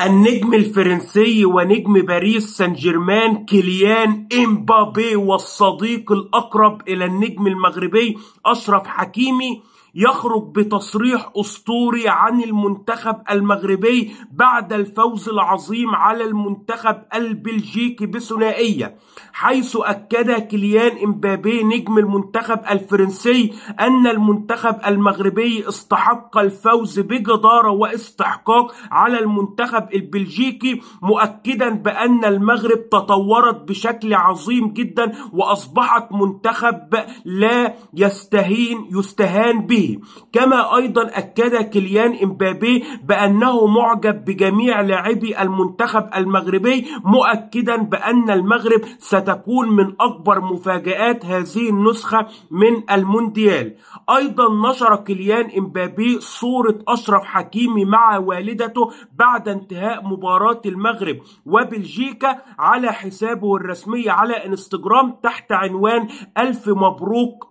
النجم الفرنسي ونجم باريس سان جيرمان كيليان امبابي والصديق الاقرب الى النجم المغربي اشرف حكيمي يخرج بتصريح اسطوري عن المنتخب المغربي بعد الفوز العظيم على المنتخب البلجيكي بثنائيه حيث اكد كيليان امبابي نجم المنتخب الفرنسي ان المنتخب المغربي استحق الفوز بجداره واستحقاق على المنتخب المنتخب البلجيكي مؤكدا بأن المغرب تطورت بشكل عظيم جدا وأصبحت منتخب لا يستهين يستهان به كما أيضا أكد كيليان إمبابي بأنه معجب بجميع لاعبي المنتخب المغربي مؤكدا بأن المغرب ستكون من أكبر مفاجآت هذه النسخة من المونديال أيضا نشر كيليان إمبابي صورة أشرف حكيمي مع والدته بعد انتهاء مباراة المغرب وبلجيكا على حسابه الرسمي على انستجرام تحت عنوان ألف مبروك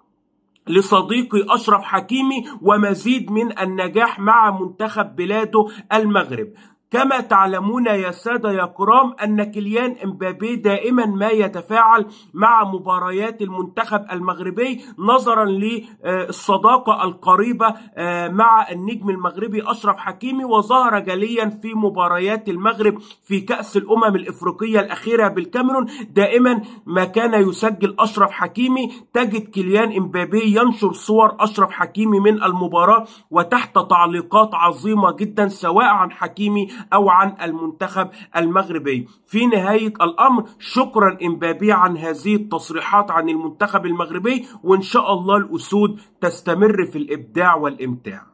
لصديقي أشرف حكيمي ومزيد من النجاح مع منتخب بلاده المغرب كما تعلمون يا سادة يا كرام أن كيليان امبابي دائما ما يتفاعل مع مباريات المنتخب المغربي نظرا للصداقة القريبة آه، مع النجم المغربي أشرف حكيمي وظهر جليا في مباريات المغرب في كأس الأمم الإفريقية الأخيرة بالكاميرون دائما ما كان يسجل أشرف حكيمي تجد كيليان امبابي ينشر صور أشرف حكيمي من المباراة وتحت تعليقات عظيمة جدا سواء عن حكيمي أو عن المنتخب المغربي في نهاية الأمر شكرا إمبابي عن هذه التصريحات عن المنتخب المغربي وإن شاء الله الأسود تستمر في الإبداع والإمتاع